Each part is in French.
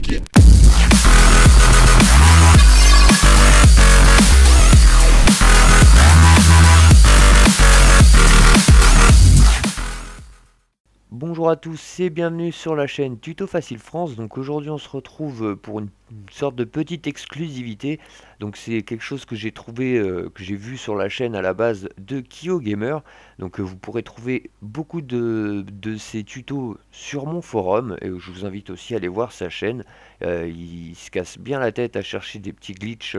take it. Bonjour à tous et bienvenue sur la chaîne Tuto Facile France. Donc aujourd'hui on se retrouve euh, pour une sorte de petite exclusivité. Donc c'est quelque chose que j'ai trouvé, euh, que j'ai vu sur la chaîne à la base de Kyo Gamer. Donc euh, vous pourrez trouver beaucoup de, ses ces tutos sur mon forum. Et je vous invite aussi à aller voir sa chaîne. il se casse bien la tête à chercher des petits glitches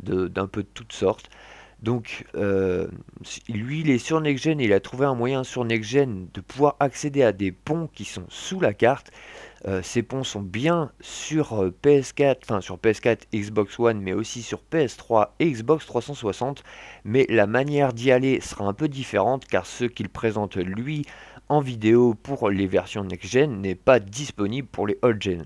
d'un peu de toutes sortes. Donc, euh, lui, il est sur Next Gen et il a trouvé un moyen sur Next Gen de pouvoir accéder à des ponts qui sont sous la carte. Euh, ces ponts sont bien sur euh, PS4, enfin sur PS4, Xbox One, mais aussi sur PS3 et Xbox 360. Mais la manière d'y aller sera un peu différente car ce qu'il présente lui en vidéo pour les versions next-gen n'est pas disponible pour les old-gen.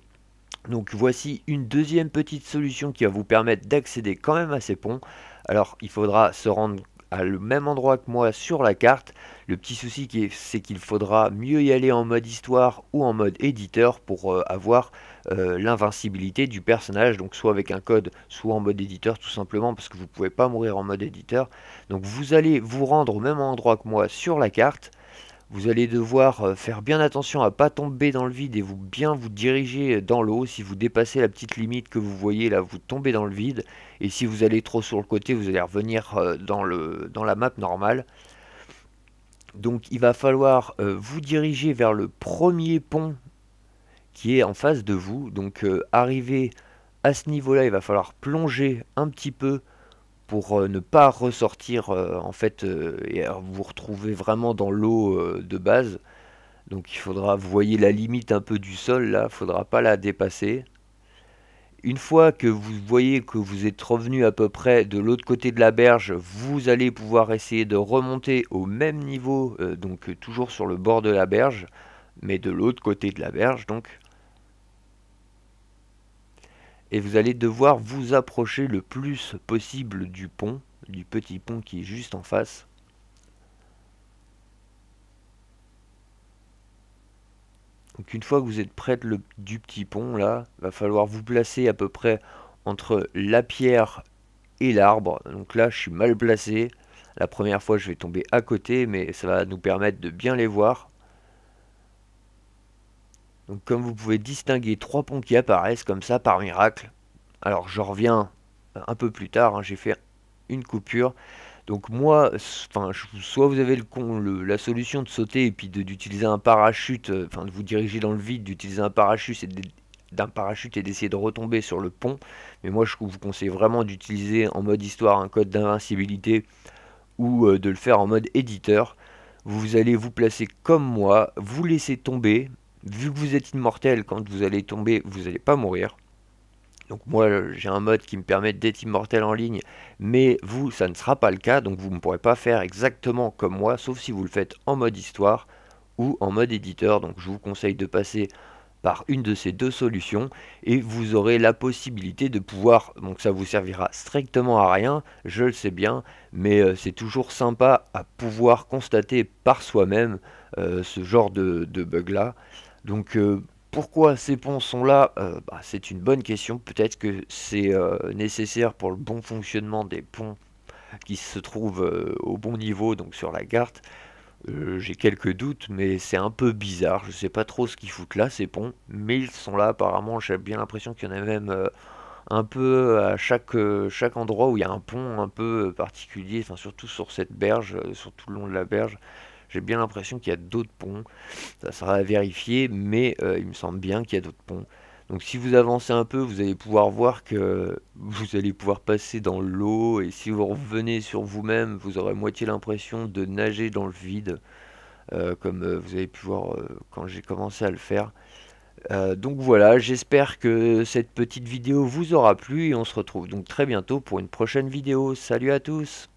Donc voici une deuxième petite solution qui va vous permettre d'accéder quand même à ces ponts alors il faudra se rendre à le même endroit que moi sur la carte. Le petit souci c'est qu'il faudra mieux y aller en mode histoire ou en mode éditeur pour euh, avoir euh, l'invincibilité du personnage, donc soit avec un code, soit en mode éditeur tout simplement parce que vous ne pouvez pas mourir en mode éditeur. Donc vous allez vous rendre au même endroit que moi sur la carte. Vous allez devoir euh, faire bien attention à ne pas tomber dans le vide et vous bien vous diriger euh, dans l'eau. Si vous dépassez la petite limite que vous voyez là, vous tombez dans le vide. Et si vous allez trop sur le côté, vous allez revenir euh, dans, le, dans la map normale. Donc il va falloir vous diriger vers le premier pont qui est en face de vous. Donc arriver à ce niveau-là, il va falloir plonger un petit peu pour euh, ne pas ressortir euh, en fait euh, et vous retrouver vraiment dans l'eau de base. Donc il faudra, vous voyez la limite un peu du sol là, faudra pas la dépasser. Une fois que vous voyez que vous êtes revenu à peu près de l'autre côté de la berge, vous allez pouvoir essayer de remonter au même niveau, donc toujours sur le bord de la berge, mais de l'autre côté de la berge donc et vous allez devoir vous approcher le plus possible du pont, du petit pont qui est juste en face. Donc une fois que vous êtes près du petit pont, là, va falloir vous placer à peu près entre la pierre et l'arbre. Donc là, je suis mal placé. La première fois, je vais tomber à côté, mais ça va nous permettre de bien les voir. Donc comme vous pouvez distinguer, trois ponts qui apparaissent comme ça par miracle. Alors je reviens un peu plus tard, hein, j'ai fait une coupure. Donc moi, enfin, soit vous avez le, con, la solution de sauter et puis d'utiliser un parachute, euh, enfin de vous diriger dans le vide, d'utiliser un parachute et d'un parachute et d'essayer de retomber sur le pont. Mais moi, je vous conseille vraiment d'utiliser en mode histoire un code d'invincibilité ou euh, de le faire en mode éditeur. Vous allez vous placer comme moi, vous laisser tomber, vu que vous êtes immortel, quand vous allez tomber, vous n'allez pas mourir. Donc moi, j'ai un mode qui me permet d'être immortel en ligne, mais vous, ça ne sera pas le cas, donc vous ne pourrez pas faire exactement comme moi, sauf si vous le faites en mode histoire ou en mode éditeur. Donc je vous conseille de passer par une de ces deux solutions et vous aurez la possibilité de pouvoir, donc ça vous servira strictement à rien, je le sais bien, mais euh, c'est toujours sympa à pouvoir constater par soi-même euh, ce genre de bug-là. Donc euh, pourquoi ces ponts sont là euh, bah, C'est une bonne question. Peut-être que c'est euh, nécessaire pour le bon fonctionnement des ponts qui se trouvent au bon niveau, donc sur la carte. j'ai quelques doutes, mais c'est un peu bizarre. Je ne sais pas trop ce qu'ils foutent là, ces ponts. Mais ils sont là, apparemment. J'ai bien l'impression qu'il y en a même un peu à chaque, chaque endroit où il y a un pont un peu particulier. Enfin, surtout sur cette berge, sur tout le long de la berge. J'ai bien l'impression qu'il y a d'autres ponts. Ça sera à vérifier, mais euh, il me semble bien qu'il y a d'autres ponts. Donc si vous avancez un peu, vous allez pouvoir voir que vous allez pouvoir passer dans l'eau et si vous revenez sur vous-même, vous aurez moitié l'impression de nager dans le vide, euh, comme euh, vous avez pu voir quand j'ai commencé à le faire. donc voilà, j'espère que cette petite vidéo vous aura plu et on se retrouve donc très bientôt pour une prochaine vidéo. Salut à tous